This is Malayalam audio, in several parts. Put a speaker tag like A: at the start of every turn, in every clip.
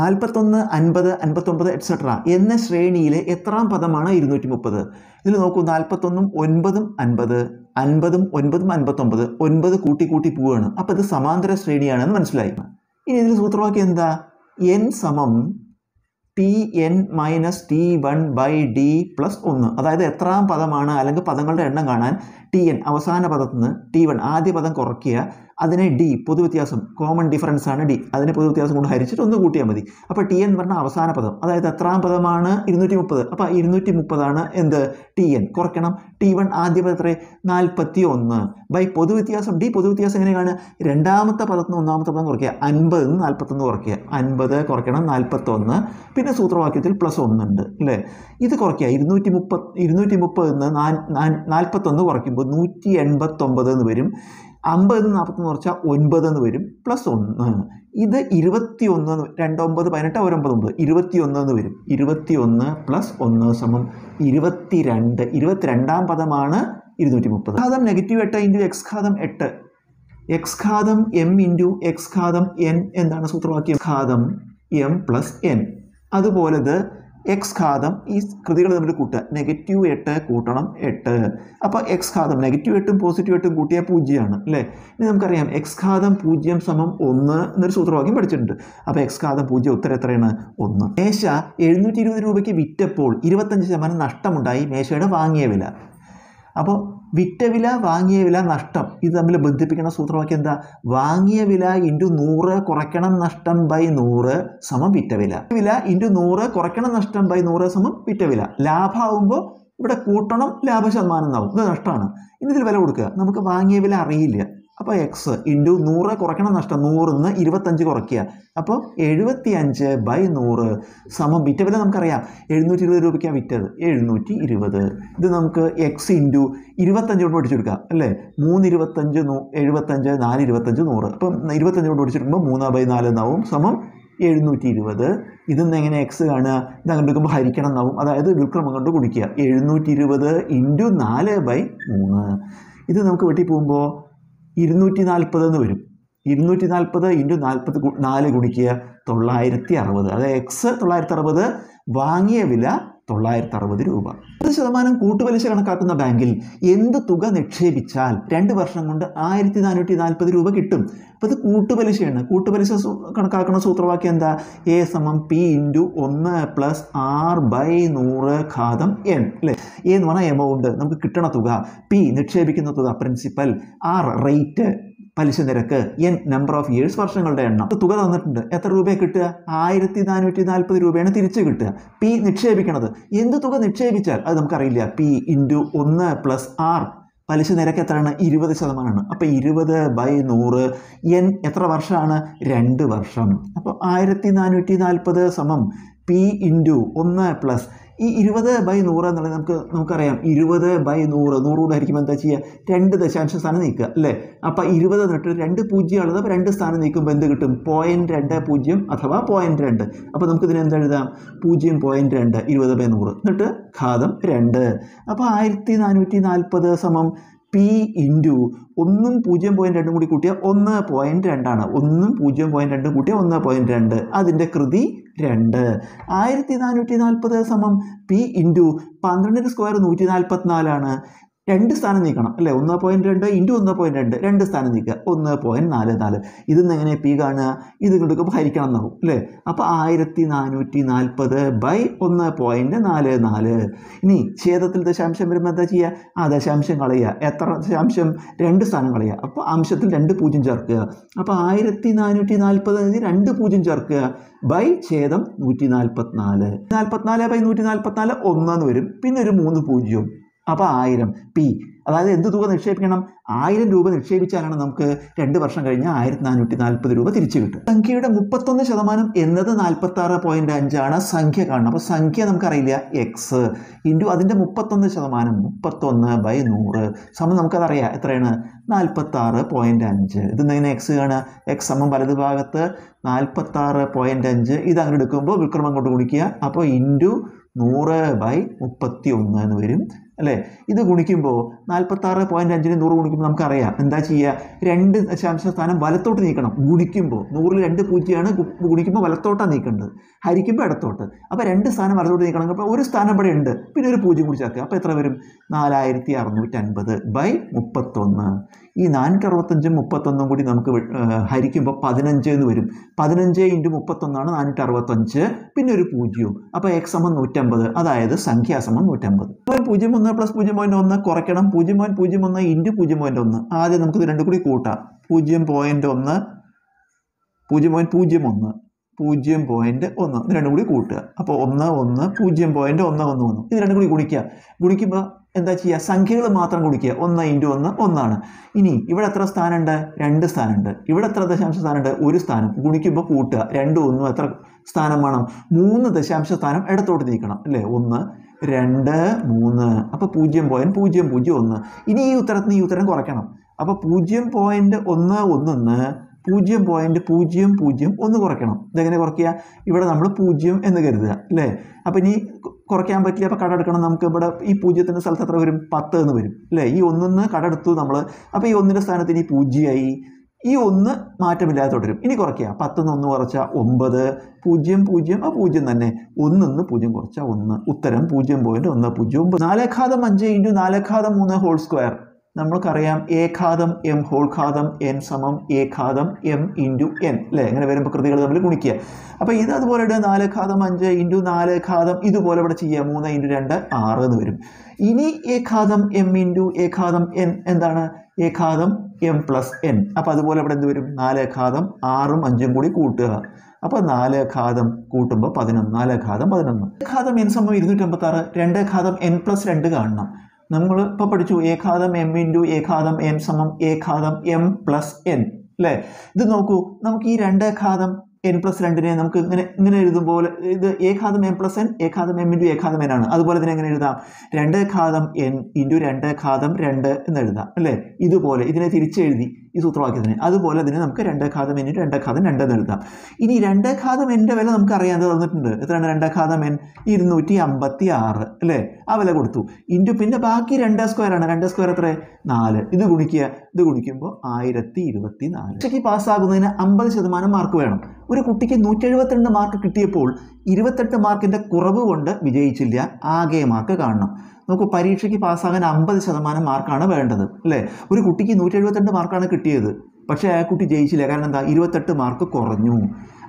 A: നാൽപ്പത്തൊന്ന് അൻപത് അൻപത്തൊമ്പത് എക്സെട്ര എന്ന ശ്രേണിയിലെ എത്രാം പദമാണ് ഇരുന്നൂറ്റി മുപ്പത് ഇതിൽ നോക്കൂ നാൽപ്പത്തൊന്നും ഒൻപതും അൻപത് അൻപതും ഒൻപതും അൻപത്തൊമ്പത് ഒൻപത് കൂട്ടി കൂട്ടി പോവുകയാണ് അപ്പം ഇത് സമാന്തര ശ്രേണിയാണെന്ന് മനസ്സിലായി ഇനി ഇതിൽ സൂത്രവാക്യം എന്താ എൻ സമം t n minus t one by d plus ഒന്ന് അതായത് എത്രാം പദമാണ് അല്ലെങ്കിൽ പദങ്ങളുടെ എണ്ണം കാണാൻ ടി എൻ അവസാന പദത്തിൽ നിന്ന് ടി വൺ ആദ്യ പദം കുറയ്ക്കുക അതിനെ ഡി പൊതുവ്യത്യാസം കോമൺ ഡിഫറൻസ് ആണ് ഡി അതിനെ പൊതുവ്യത്യാസം കൊണ്ട് ഹരിച്ചിട്ട് ഒന്ന് കൂട്ടിയാൽ മതി അപ്പോൾ ടി എന്ന് പറഞ്ഞ അവസാന പദം അതായത് എത്രാം പദമാണ് ഇരുന്നൂറ്റി മുപ്പത് അപ്പോൾ ഇരുന്നൂറ്റി മുപ്പതാണ് എന്ത് ടി എൻ കുറയ്ക്കണം ടി വൺ ആദ്യ പദം എത്ര നാൽപ്പത്തി ഒന്ന് ബൈ പൊതുവ്യത്യാസം ഡി പൊതുവ്യത്യാസം എങ്ങനെയാണ് രണ്ടാമത്തെ പദത്തിൽ നിന്ന് ഒന്നാമത്തെ പദം കുറയ്ക്കുക അൻപത് നിന്ന് നാൽപ്പത്തൊന്ന് കുറയ്ക്കുക അൻപത് കുറയ്ക്കണം നാൽപ്പത്തൊന്ന് പിന്നെ സൂത്രവാക്യത്തിൽ പ്ലസ് ഒന്നുണ്ട് അല്ലേ ഇത് കുറയ്ക്കുക ഇരുന്നൂറ്റി മുപ്പത് ഇരുന്നൂറ്റി മുപ്പത് നിന്ന് നാൽപ്പത്തൊന്ന് കുറയ്ക്കുമ്പോൾ നൂറ്റി എൺപത്തൊമ്പത് എന്ന് വരും അമ്പത് നാൽപ്പത്തി നാൽപ്പത്തൊന്ന് കുറച്ചാൽ ഒൻപത് എന്ന് വരും പ്ലസ് ഒന്ന് ഇത് ഇരുപത്തി ഒന്ന് രണ്ട് ഒമ്പത് പതിനെട്ട് ഒരൊമ്പത് ഒമ്പത് ഇരുപത്തി ഒന്ന് എന്ന് വരും ഇരുപത്തി ഒന്ന് പ്ലസ് ഒന്ന് സമം ഇരുപത്തി രണ്ട് ഇരുപത്തിരണ്ടാം പദമാണ് ഇരുന്നൂറ്റി മുപ്പത് ഘാതം നെഗറ്റീവ് എട്ട് ഇൻറ്റു എക്സ് ഘാതം എട്ട് എക്സ് ഘാതം എം ഇൻറ്റു എക്സ് ഘാതം എൻ എന്താണ് സൂത്രവാക്യം ഘാതം എം പ്ലസ് എൻ അതുപോലെ എക്സ് ഘാതം ഈ കൃതികൾ തമ്മിൽ കൂട്ടുക നെഗറ്റീവ് എട്ട് കൂട്ടണം എട്ട് അപ്പോൾ എക്സ് ഘാതം നെഗറ്റീവ് എട്ടും പോസിറ്റീവ് എട്ടും കൂട്ടിയാൽ പൂജ്യമാണ് അല്ലേ ഇനി നമുക്കറിയാം എക്സ് ഘാതം പൂജ്യം സമം ഒന്ന് എന്നൊരു സൂത്രവാക്യം പഠിച്ചിട്ടുണ്ട് അപ്പോൾ എക്സ് ഘാതം പൂജ്യം ഉത്തരം എത്രയാണ് ഒന്ന് മേശ എഴുന്നൂറ്റി ഇരുപത് രൂപയ്ക്ക് വിറ്റപ്പോൾ ഇരുപത്തഞ്ച് ശതമാനം നഷ്ടമുണ്ടായി മേശയുടെ വാങ്ങിയ വില അപ്പോൾ വിറ്റ വില വാങ്ങിയ വില നഷ്ടം ഇത് തമ്മിൽ ബന്ധിപ്പിക്കുന്ന സൂത്രവാക്യം എന്താ വാങ്ങിയ വില ഇൻറ്റു നൂറ് കുറയ്ക്കണം നഷ്ടം ബൈ നൂറ് സമം വിറ്റ വില വില ഇൻറ്റു നൂറ് കുറയ്ക്കണം നഷ്ടം ബൈ നൂറ് സമം വിറ്റ വില ലാഭമാകുമ്പോൾ ഇവിടെ കൂട്ടണം ലാഭശതമാനം എന്നാവും ഇത് നഷ്ടമാണ് ഇനി ഇതിൽ വില കൊടുക്കുക നമുക്ക് വാങ്ങിയ വില അറിയില്ല അപ്പോൾ എക്സ് ഇൻറ്റു നൂറ് കുറയ്ക്കണം നഷ്ടം നൂറിൽ നിന്ന് ഇരുപത്തഞ്ച് കുറയ്ക്കുക അപ്പോൾ എഴുപത്തി അഞ്ച് ബൈ നൂറ് സമം വിറ്റ വില നമുക്കറിയാം എഴുന്നൂറ്റി ഇരുപത് രൂപയ്ക്കാണ് വിറ്റത് എഴുന്നൂറ്റി ഇരുപത് ഇത് നമുക്ക് എക്സ് ഇൻറ്റു ഇരുപത്തഞ്ച് കൊണ്ട് പഠിച്ചെടുക്കാം അല്ലേ മൂന്ന് ഇരുപത്തഞ്ച് നൂ എഴുപത്തഞ്ച് നാല് ഇരുപത്തഞ്ച് നൂറ് അപ്പം ഇരുപത്തഞ്ച് കൊണ്ട് പഠിച്ചെടുക്കുമ്പോൾ മൂന്ന് ബൈ നാല് എന്നാവും സമം എഴുന്നൂറ്റി ഇരുപത് ഇതിന്ന് എങ്ങനെ എക്സ് കാണുക ഇത് അങ്ങനെ എടുക്കുമ്പോൾ ഹരിക്കണം എന്നാവും അതായത് വിൽക്രമം കൊണ്ട് കുടിക്കുക എഴുന്നൂറ്റി ഇരുപത് ഇൻറ്റു നാല് ബൈ മൂന്ന് ഇത് നമുക്ക് വെട്ടി പോകുമ്പോൾ ഇരുന്നൂറ്റി നാൽപ്പത് എന്ന് വരും ഇരുന്നൂറ്റി നാൽപ്പത് ഇൻറ്റു നാൽപ്പത് നാല് ഗുണിക്കുക തൊള്ളായിരത്തി അറുപത് അതായത് എക്സ് തൊള്ളായിരത്തി അറുപത് വാങ്ങിയ വില തൊള്ളായിരത്തി അറുപത് രൂപ പത്ത് ശതമാനം കൂട്ടുപലിശ കണക്കാക്കുന്ന ബാങ്കിൽ എന്ത് തുക നിക്ഷേപിച്ചാൽ രണ്ട് വർഷം കൊണ്ട് ആയിരത്തി നാനൂറ്റി നാൽപ്പത് രൂപ കിട്ടും അപ്പോൾ ഇത് കൂട്ടുപലിശയാണ് കൂട്ടുപലിശ കണക്കാക്കുന്ന സൂത്രവാക്യം എന്താ എ സമം പി ഇൻറ്റു ഒന്ന് പ്ലസ് ആർ ബൈ നൂറ് ഘാതം എൻ അല്ലേ എ എന്ന് പറഞ്ഞാൽ എമൗണ്ട് നമുക്ക് കിട്ടണ തുക പി നിക്ഷേപിക്കുന്ന തുക പ്രിൻസിപ്പൽ ആർ റേറ്റ് പലിശ നിരക്ക് എൻ നമ്പർ ഓഫ് ഇയേഴ്സ് വർഷങ്ങളുടെ എണ്ണം തുക തന്നിട്ടുണ്ട് എത്ര രൂപ കിട്ടുക ആയിരത്തി നാനൂറ്റി നാൽപ്പത് രൂപയാണ് തിരിച്ചു കിട്ടുക പി നിക്ഷേപിക്കണത് എന്ത് തുക നിക്ഷേപിച്ചാൽ അത് നമുക്കറിയില്ല പി ഇൻറ്റു ഒന്ന് പ്ലസ് ആർ പലിശ നിരക്ക് എത്രയാണ് ഇരുപത് ശതമാനമാണ് അപ്പോൾ ഇരുപത് ബൈ നൂറ് എൻ എത്ര വർഷമാണ് രണ്ട് വർഷം അപ്പോൾ ആയിരത്തി നാനൂറ്റി നാൽപ്പത് സമം പി ഇൻറ്റു ഒന്ന് പ്ലസ് ഈ ഇരുപത് ബൈ നൂറ് എന്നുള്ളത് നമുക്ക് നമുക്കറിയാം ഇരുപത് ബൈ നൂറ് നൂറുകൂടെ ആയിരിക്കും എന്താ ചെയ്യുക രണ്ട് ദശാംശ സ്ഥാനം നീക്കുക അല്ലേ അപ്പോൾ ഇരുപത് എന്നിട്ട് രണ്ട് പൂജ്യം ഉള്ളത് അപ്പോൾ രണ്ട് സ്ഥാനം നീക്കുമ്പോൾ എന്ത് കിട്ടും പോയിൻറ്റ് രണ്ട് പൂജ്യം അഥവാ പോയിൻറ്റ് രണ്ട് അപ്പോൾ നമുക്കിതിന് എന്ത് എഴുതാം പൂജ്യം പോയിൻറ്റ് രണ്ട് ഇരുപത് ബൈ നൂറ് എന്നിട്ട് ഘാതം രണ്ട് അപ്പോൾ ആയിരത്തി നാനൂറ്റി നാൽപ്പത് സമം പി ഇൻറ്റു ഒന്നും പൂജ്യം പോയിൻറ്റ് രണ്ടും കൂടി കൂട്ടിയ ഒന്ന് പോയിൻറ്റ് രണ്ടാണ് ഒന്നും പൂജ്യം പോയിൻറ്റ് രണ്ടും കൂട്ടിയ ഒന്ന് പോയിൻറ്റ് രണ്ട് അതിൻ്റെ കൃതി രണ്ട് ആയിരത്തി നാനൂറ്റി നാൽപ്പത് സമം പി ഇൻറ്റു പന്ത്രണ്ടിൻ്റെ സ്ക്വയർ നൂറ്റി നാൽപ്പത്തിനാലാണ് രണ്ട് സ്ഥാനം നീക്കണം അല്ലേ ഒന്ന് പോയിൻറ്റ് രണ്ട് ഇൻറ്റു ഒന്ന് പോയിൻറ്റ് രണ്ട് രണ്ട് സ്ഥാനം നീക്കുക ഒന്ന് പോയിൻറ്റ് നാല് നാല് ഇത് നിന്ന് എങ്ങനെ പി കാണുക ഇത് കൊണ്ടൊക്കെ ഹരിക്കണം എന്നാവും അല്ലേ അപ്പോൾ ആയിരത്തി നാനൂറ്റി നാൽപ്പത് ബൈ ഒന്ന് പോയിൻറ്റ് നാല് നാല് ഇനി ഛേദത്തിൽ ദശാംശം വരുമ്പോൾ എന്താ ചെയ്യുക ആ ദശാംശം കളയുക എത്ര ദശാംശം രണ്ട് സ്ഥാനം കളയുക അപ്പോൾ അംശത്തിൽ രണ്ട് പൂജ്യം ചേർക്കുക അപ്പോൾ ആയിരത്തി നാനൂറ്റി നാൽപ്പത് രണ്ട് പൂജ്യം ചേർക്കുക ബൈ ഛേദം നൂറ്റി നാൽപ്പത്തിനാല് നാൽപ്പത്തിനാല് ബൈ നൂറ്റി നാൽപ്പത്തിനാല് ഒന്നെന്ന് വരും പിന്നെ ഒരു മൂന്ന് പൂജ്യവും അപ്പോൾ ആയിരം പി അതായത് എന്ത് തുക നിക്ഷേപിക്കണം ആയിരം രൂപ നിക്ഷേപിച്ചാലാണ് നമുക്ക് രണ്ട് വർഷം കഴിഞ്ഞ് ആയിരത്തി നാനൂറ്റി നാൽപ്പത് രൂപ തിരിച്ചു കിട്ടും സംഖ്യയുടെ മുപ്പത്തൊന്ന് ശതമാനം എന്നത് നാൽപ്പത്തി ആറ് പോയിന്റ് അഞ്ചാണ് സംഖ്യ കാണുന്നത് അപ്പോൾ സംഖ്യ നമുക്കറിയില്ല എക്സ് ഇൻറ്റു അതിൻ്റെ മുപ്പത്തൊന്ന് ശതമാനം മുപ്പത്തൊന്ന് ബൈ നൂറ് സമയം നമുക്കതറിയാം എത്രയാണ് നാൽപ്പത്തി ആറ് പോയിന്റ് അഞ്ച് ഇത് ഇങ്ങനെ എക്സ് കാണുക എക്സ് സമം വലത് ഭാഗത്ത് നാൽപ്പത്തി ആറ് പോയിന്റ് അഞ്ച് ഇത് അങ്ങനെ എടുക്കുമ്പോൾ വിക്രമം കൊണ്ട് കുടിക്കുക അപ്പോൾ ഇൻറ്റു നൂറ് ബൈ മുപ്പത്തി ഒന്ന് എന്ന് വരും അല്ലേ ഇത് ഗുണിക്കുമ്പോൾ നാൽപ്പത്തി ആറ് പോയിൻ്റ് അഞ്ചിന് നൂറ് ഗുണിക്കുമ്പോൾ നമുക്കറിയാം എന്താ ചെയ്യുക രണ്ട് ദശാംശ സ്ഥാനം വലത്തോട്ട് നീക്കണം ഗുണിക്കുമ്പോൾ നൂറിൽ രണ്ട് പൂജ്യമാണ് ഗുണിക്കുമ്പോൾ വലത്തോട്ടാണ് നീക്കേണ്ടത് ഹരിക്കുമ്പോൾ ഇടത്തോട്ട് അപ്പോൾ രണ്ട് സ്ഥാനം വലത്തോട്ട് നീക്കണം അപ്പോൾ ഒരു സ്ഥാനം ഇവിടെ ഉണ്ട് പിന്നെ ഒരു പൂജ്യം കുറിച്ച് ആക്കുക അപ്പോൾ എത്ര വരും നാലായിരത്തി അറുന്നൂറ്റൻപത് ബൈ മുപ്പത്തൊന്ന് ഈ നാനൂറ്റി അറുപത്തഞ്ചും മുപ്പത്തൊന്നും കൂടി നമുക്ക് ഹരിക്കുമ്പോൾ പതിനഞ്ച് എന്ന് വരും പതിനഞ്ച് ഇൻറ്റു മുപ്പത്തൊന്നാണ് നാനൂറ്റി അറുപത്തഞ്ച് പിന്നെ ഒരു പൂജ്യവും അപ്പോൾ എക്സ് സമം നൂറ്റമ്പത് അതായത് സംഖ്യാസമം നൂറ്റമ്പത് അപ്പോൾ പൂജ്യം ഒന്ന് ഒന്ന് പ്ലസ് പൂജ്യം പോയിൻറ്റ് ഒന്ന് കുറയ്ക്കണം പൂജ്യം പോയിൻറ്റ് പൂജ്യം ഒന്ന് ഇൻറ്റു പൂജ്യം പോയിൻറ്റ് ഒന്ന് ആദ്യം നമുക്കിത് രണ്ടും കൂടി കൂട്ടാം പൂജ്യം പോയിൻറ്റ് ഒന്ന് പൂജ്യം പോയിൻറ്റ് പൂജ്യം ഒന്ന് പൂജ്യം പോയിൻറ്റ് ഒന്ന് ഇത് രണ്ടും കൂടി കൂട്ടുക അപ്പോൾ ഒന്ന് ഒന്ന് പൂജ്യം പോയിൻറ്റ് ഒന്ന് ഒന്ന് ഒന്ന് ഇത് രണ്ടും കൂടി ഗുണിക്കുക ഗുണിക്കുമ്പോൾ എന്താ ചെയ്യുക സംഖ്യകൾ മാത്രം കുടിക്കുക ഒന്ന് ഇൻറ്റു ഒന്ന് ഒന്നാണ് ഇനി ഇവിടെ എത്ര സ്ഥാനമുണ്ട് രണ്ട് സ്ഥാനമുണ്ട് ഇവിടെ എത്ര ദശാംശ സ്ഥാനമുണ്ട് ഒരു സ്ഥാനം ഗുണിക്കുമ്പോൾ കൂട്ടുക രണ്ടും ഒന്നും എത്ര സ്ഥാനം വേണം മൂന്ന് ദശാംശ സ്ഥാനം ഇടത്തോട്ട് നീക്കണം അല്ലേ ഒന്ന് രണ്ട് മൂന്ന് അപ്പോൾ പൂജ്യം പോയിൻറ്റ് പൂജ്യം പൂജ്യം ഒന്ന് ഇനി ഈ ഉത്തരത്തിന് ഈ ഉത്തരം കുറയ്ക്കണം അപ്പോൾ പൂജ്യം പോയിൻറ്റ് ഒന്ന് ഒന്നിന്ന് പൂജ്യം പോയിൻറ്റ് പൂജ്യം പൂജ്യം ഒന്ന് കുറയ്ക്കണം ഇതെങ്ങനെ കുറയ്ക്കുക ഇവിടെ നമ്മൾ പൂജ്യം എന്ന് കരുതുക അല്ലേ അപ്പോൾ ഇനി കുറയ്ക്കാൻ പറ്റില്ല അപ്പോൾ കടമെടുക്കണം നമുക്ക് ഇവിടെ ഈ പൂജ്യത്തിൻ്റെ സ്ഥലത്ത് എത്ര വരും പത്ത് എന്ന് വരും അല്ലേ ഈ ഒന്നൊന്ന് കടമെടുത്തു നമ്മൾ അപ്പോൾ ഈ ഒന്നിൻ്റെ സ്ഥാനത്ത് ഇനി പൂജ്യമായി ഈ ഒന്ന് മാറ്റമില്ലാതെ തുടരും ഇനി കുറയ്ക്കുക പത്ത് നിന്ന് ഒന്ന് കുറച്ചാൽ ഒമ്പത് പൂജ്യം പൂജ്യം ആ പൂജ്യം തന്നെ ഒന്ന് ഒന്നിന്ന് പൂജ്യം കുറച്ചാൽ ഒന്ന് ഉത്തരം പൂജ്യം പോയിൻറ്റ് ഒന്ന് പൂജ്യം ഒമ്പത് നാലേഘാതം അഞ്ച് ഇൻറ്റു നാലേഘാതം മൂന്ന് ഹോൾ സ്ക്വയർ നമ്മൾക്കറിയാം എ ഘാതം എം ഹോൾ ഘാതം എൻ സമം എ ഘാതം എം ഇൻറ്റു എൻ അല്ലേ അങ്ങനെ വരുമ്പോൾ കൃതികൾ തമ്മിൽ കുണിക്കുക അപ്പോൾ ഇത് അതുപോലെ ഇടുക നാല് ഘാതം അഞ്ച് ഇൻറ്റു നാല് ഘാതം ഇതുപോലെ ഇവിടെ ചെയ്യുക മൂന്ന് ഇൻറ്റു രണ്ട് ആറ് എന്ന് വരും ഇനി എ ഘാതം എം ഇൻറ്റു എ ഘാതം എൻ എന്താണ് ഏഘാതം എം പ്ലസ് എൻ അപ്പോൾ അതുപോലെ ഇവിടെ എന്ത് വരും നാലേഘാതം ആറും അഞ്ചും കൂടി കൂട്ടുക അപ്പോൾ ഘാതം കൂട്ടുമ്പോൾ പതിനൊന്ന് നാല് ഘാതം പതിനൊന്ന് ഘാതം എൻ സമയം ഇരുന്നൂറ്റമ്പത്താറ് രണ്ട് ഘാതം എൻ പ്ലസ് രണ്ട് കാണണം നമ്മൾ ഇപ്പോൾ പഠിച്ചു ഏഘാതം എം ഇൻറ്റു ഏഘാതം എൻ സമം ഏഘാതം എം പ്ലസ് എൻ അല്ലേ ഇത് നോക്കൂ നമുക്ക് ഈ രണ്ട് ഘാതം എൻ പ്ലസ് രണ്ടിനെ നമുക്ക് ഇങ്ങനെ ഇങ്ങനെ എഴുതും പോലെ ഇത് ഏകാദം എൻ പ്ലസ് എൻ ഏകാദം എം ഇൻറ്റു ഏകാദം എൻ ആണ് അതുപോലെ തന്നെ എങ്ങനെ എഴുതാം രണ്ട് ഘാതം എൻ ഇൻറ്റു രണ്ട് ഘാതം രണ്ട് എന്ന് എഴുതാം അല്ലേ ഇതുപോലെ ഇതിനെ തിരിച്ചെഴുതി ഈ സൂത്രവാക്യത്തിന് അതുപോലെ തന്നെ നമുക്ക് രണ്ട് ഘാതം എൻ്റെ രണ്ട് ഘാതം രണ്ട് എന്ന് എഴുതാം ഇനി രണ്ട് ഘാതം എൻ്റെ വില നമുക്ക് അറിയാൻ തന്നിട്ടുണ്ട് എത്രയാണ് രണ്ട് ഘാതം എൻ ഇരുന്നൂറ്റി അമ്പത്തി ആറ് അല്ലേ ആ വില കൊടുത്തു ഇൻറ്റു പിന്നെ ബാക്കി രണ്ട് സ്ക്വയർ ആണ് രണ്ട് സ്ക്വയർ എത്ര നാല് ഇത് ഗുണിക്കുക ഇത് ഗുണിക്കുമ്പോൾ ആയിരത്തി ഇരുപത്തി നാല് ഉച്ചയ്ക്ക് പാസ്സാകുന്നതിന് അമ്പത് ശതമാനം മാർക്ക് വേണം ഒരു കുട്ടിക്ക് നൂറ്റി എഴുപത്തിരണ്ട് മാർക്ക് കിട്ടിയപ്പോൾ ഇരുപത്തെട്ട് മാർക്കിൻ്റെ കുറവ് കൊണ്ട് വിജയിച്ചില്ല ആകെ മാർക്ക് കാണണം നമുക്ക് പരീക്ഷയ്ക്ക് പാസ്സാകാൻ അമ്പത് ശതമാനം മാർക്കാണ് വേണ്ടത് അല്ലേ ഒരു കുട്ടിക്ക് നൂറ്റി എഴുപത്തിരണ്ട് മാർക്കാണ് കിട്ടിയത് പക്ഷേ ആ കുട്ടി ജയിച്ചില്ല കാരണം എന്താ ഇരുപത്തെട്ട് മാർക്ക് കുറഞ്ഞു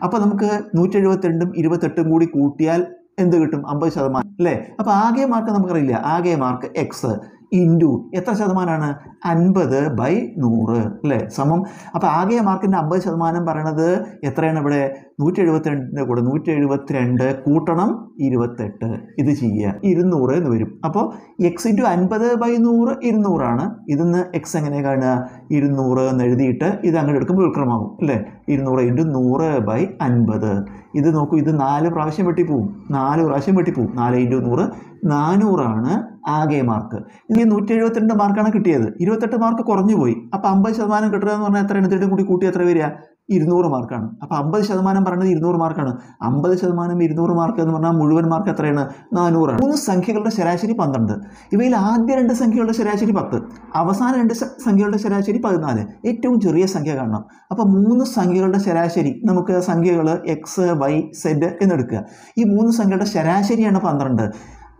A: അപ്പോൾ നമുക്ക് നൂറ്റി എഴുപത്തിരണ്ടും ഇരുപത്തെട്ടും കൂടി കൂട്ടിയാൽ എന്ത് കിട്ടും അമ്പത് ശതമാനം അല്ലേ അപ്പോൾ ആകെ മാർക്ക് നമുക്കറിയില്ല ആകെ മാർക്ക് എക്സ് ഇൻറ്റു എത്ര ശതമാനമാണ് അൻപത് ബൈ നൂറ് അല്ലേ സമം അപ്പോൾ ആകെ മാർക്കിൻ്റെ അമ്പത് ശതമാനം പറയണത് എത്രയാണ് ഇവിടെ നൂറ്റി എഴുപത്തിരണ്ടിൻ്റെ കൂടെ നൂറ്റി എഴുപത്തിരണ്ട് കൂട്ടണം ഇരുപത്തെട്ട് ഇത് ചെയ്യുക ഇരുന്നൂറ് എന്ന് വരും അപ്പോൾ എക്സ് ഇൻറ്റു അൻപത് ബൈ നൂറ് ഇരുന്നൂറാണ് ഇതിന്ന് എക്സ് എങ്ങനെ കാണുക ഇരുന്നൂറ് എന്ന് എഴുതിയിട്ട് ഇത് അങ്ങോട്ട് എടുക്കുമ്പോൾ വിക്രമാവും അല്ലേ ഇരുന്നൂറ് ഇൻറ്റു നൂറ് ബൈ അൻപത് ഇത് നോക്കൂ ഇത് നാല് പ്രാവശ്യം വെട്ടിപ്പോവും നാല് പ്രാവശ്യം വെട്ടിപ്പോവും നാല് ഇൻറ്റു നൂറ് നാനൂറാണ് ആകെ മാർക്ക് ഇനി നൂറ്റി എഴുപത്തിരണ്ട് മാർക്കാണ് കിട്ടിയത് ഇരുപത്തെട്ട് മാർക്ക് കുറഞ്ഞു പോയി അപ്പോൾ അമ്പത് ശതമാനം കിട്ടുക എന്ന് പറഞ്ഞാൽ എത്ര എണ്ണത്തിൻ്റെ കൂടി കൂട്ടി എത്ര വരിക ഇരുന്നൂറ് മാർക്കാണ് അപ്പോൾ അമ്പത് ശതമാനം പറയുന്നത് ഇരുന്നൂറ് മാർക്കാണ് അമ്പത് ശതമാനം ഇരുന്നൂറ് മാർക്ക് എന്ന് പറഞ്ഞാൽ മുഴുവൻ മാർക്ക് എത്രയാണ് നാനൂറാണ് മൂന്ന് സംഖ്യകളുടെ ശരാശരി പന്ത്രണ്ട് ഇവയിൽ ആദ്യ രണ്ട് സംഖ്യകളുടെ ശരാശരി പത്ത് അവസാന രണ്ട് സംഖ്യകളുടെ ശരാശരി പതിനാല് ഏറ്റവും ചെറിയ സംഖ്യ കാണണം അപ്പോൾ മൂന്ന് സംഖ്യകളുടെ ശരാശരി നമുക്ക് സംഖ്യകൾ എക്സ് വൈ സെഡ് എന്നെടുക്കുക ഈ മൂന്ന് സംഖ്യകളുടെ ശരാശരിയാണ് പന്ത്രണ്ട്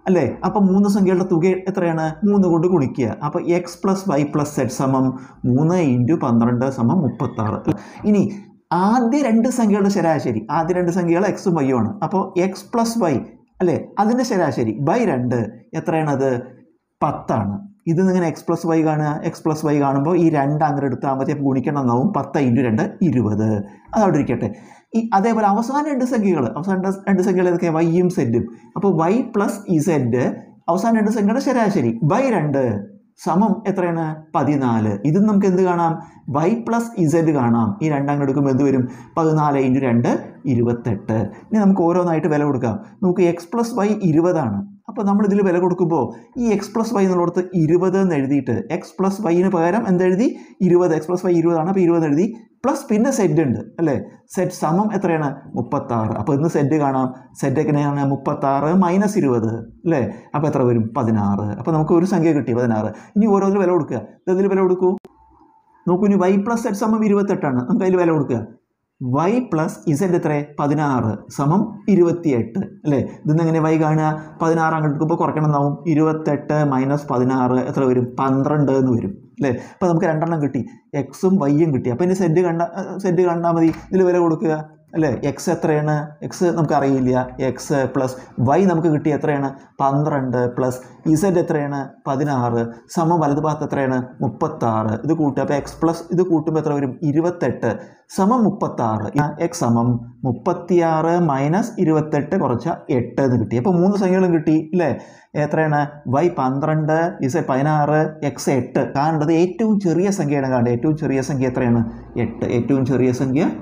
A: അല്ലേ അപ്പം മൂന്ന് സംഖ്യകളുടെ തുക എത്രയാണ് മൂന്ന് കൊണ്ട് ഗുണിക്കുക അപ്പോൾ x plus y plus z സമം മൂന്ന് ഇൻറ്റു പന്ത്രണ്ട് സമം മുപ്പത്താറ് ഇനി ആദ്യ രണ്ട് സംഖ്യകളുടെ ശരാശരി ആദ്യ രണ്ട് സംഖ്യകൾ എക്സും വൈയും ആണ് അപ്പോൾ എക്സ് പ്ലസ് വൈ അല്ലേ അതിൻ്റെ ശരാശരി ബൈ രണ്ട് എത്രയാണത് പത്താണ് ഇത് നിങ്ങനെ എക്സ് പ്ലസ് വൈ കാണുക എക്സ് പ്ലസ് വൈ കാണുമ്പോൾ ഈ രണ്ട് അങ്ങനെ എടുത്താൽ മതി അപ്പോൾ ഗുണിക്കണം എന്നാവും പത്ത് ഇൻറ്റു രണ്ട് ഇരുപത് അതവിടെ ഇരിക്കട്ടെ ഈ അതേപോലെ അവസാന രണ്ട് സംഖ്യകൾ അവസാന രണ്ട് സംഖ്യകൾ ഏതൊക്കെ വൈയും സെറ്റും അപ്പോൾ വൈ പ്ലസ് ഇസെറ്റ് e അവസാന രണ്ട് സംഖ്യയുടെ ശരാശരി ബൈ രണ്ട് സമം എത്രയാണ് പതിനാല് ഇതും നമുക്ക് എന്ത് കാണാം വൈ പ്ലസ് ഇസഡ് കാണാം ഈ രണ്ടാം എടുക്കുമ്പോൾ എന്ത് വരും പതിനാല് ഇൻറ്റു രണ്ട് ഇരുപത്തെട്ട് ഇനി നമുക്ക് ഓരോന്നായിട്ട് വില കൊടുക്കാം നമുക്ക് എക്സ് പ്ലസ് വൈ ഇരുപതാണ് അപ്പോൾ നമ്മൾ ഇതിൽ വില കൊടുക്കുമ്പോൾ ഈ എക്സ് പ്ലസ് വൈ എന്നുള്ളടത്ത് ഇരുപത് എന്ന് എഴുതിയിട്ട് എക്സ് പ്ലസ് വൈന് പകരം എന്തെഴുതി ഇരുപത് എക്സ് പ്ലസ് വൈ ഇരുപതാണ് അപ്പോൾ ഇരുപത് എഴുതി പ്ലസ് പിന്നെ സെഡ് ഉണ്ട് അല്ലേ സെറ്റ് സമം എത്രയാണ് മുപ്പത്താറ് അപ്പോൾ ഇന്ന് സെഡ് കാണാം സെഡ് എങ്ങനെയാണ് മുപ്പത്താറ് മൈനസ് ഇരുപത് അല്ലേ അപ്പോൾ എത്ര വരും പതിനാറ് അപ്പോൾ നമുക്ക് ഒരു സംഖ്യ കിട്ടി പതിനാറ് ഇനി ഓരോന്നിൽ വില കൊടുക്കുക ഇതിൽ വില കൊടുക്കൂ നോക്കൂ ഇനി വൈ പ്ലസ് സെറ്റ് സമം ഇരുപത്തെട്ടാണ് നമുക്ക് അതിൽ വില കൊടുക്കുക വൈ പ്ലസ് ഇസഡ് എത്ര പതിനാറ് സമം ഇരുപത്തിയെട്ട് അല്ലേ ഇതിന്ന് എങ്ങനെ വൈ കാണുക പതിനാറ് അങ്ങോട്ട് ഇപ്പോൾ കുറയ്ക്കണം എന്നാവും ഇരുപത്തെട്ട് മൈനസ് പതിനാറ് എത്ര വരും പന്ത്രണ്ട് എന്ന് വരും അല്ലേ അപ്പോൾ നമുക്ക് രണ്ടെണ്ണം കിട്ടി എക്സും വൈയും കിട്ടി അപ്പോൾ ഇനി സെൻറ്റ് കണ്ട സെൻറ്റ് കണ്ടാൽ മതി ഇതിൽ വില കൊടുക്കുക അല്ലേ എക്സ് എത്രയാണ് എക്സ് നമുക്കറിയില്ല എക്സ് പ്ലസ് വൈ നമുക്ക് കിട്ടിയ എത്രയാണ് പന്ത്രണ്ട് പ്ലസ് ഇസഡ് എത്രയാണ് പതിനാറ് സമ സമം ഭാഗത്ത് എത്രയാണ് മുപ്പത്താറ് ഇത് കൂട്ടുക അപ്പോൾ എക്സ് പ്ലസ് ഇത് കൂട്ടുമ്പോൾ എത്ര വരും ഇരുപത്തെട്ട് സമം മുപ്പത്താറ് എക്സ് സമം മുപ്പത്തിയാറ് മൈനസ് ഇരുപത്തെട്ട് കുറച്ച എട്ട് എന്ന് കിട്ടി അപ്പോൾ മൂന്ന് സംഖ്യകളും കിട്ടി അല്ലേ എത്രയാണ് വൈ പന്ത്രണ്ട് ഇസഡ് പതിനാറ് എക്സ് എട്ട് കാണേണ്ടത് ഏറ്റവും ചെറിയ സംഖ്യയാണ് കാണേണ്ടത് ഏറ്റവും ചെറിയ സംഖ്യ എത്രയാണ് എട്ട് ഏറ്റവും ചെറിയ സംഖ്യ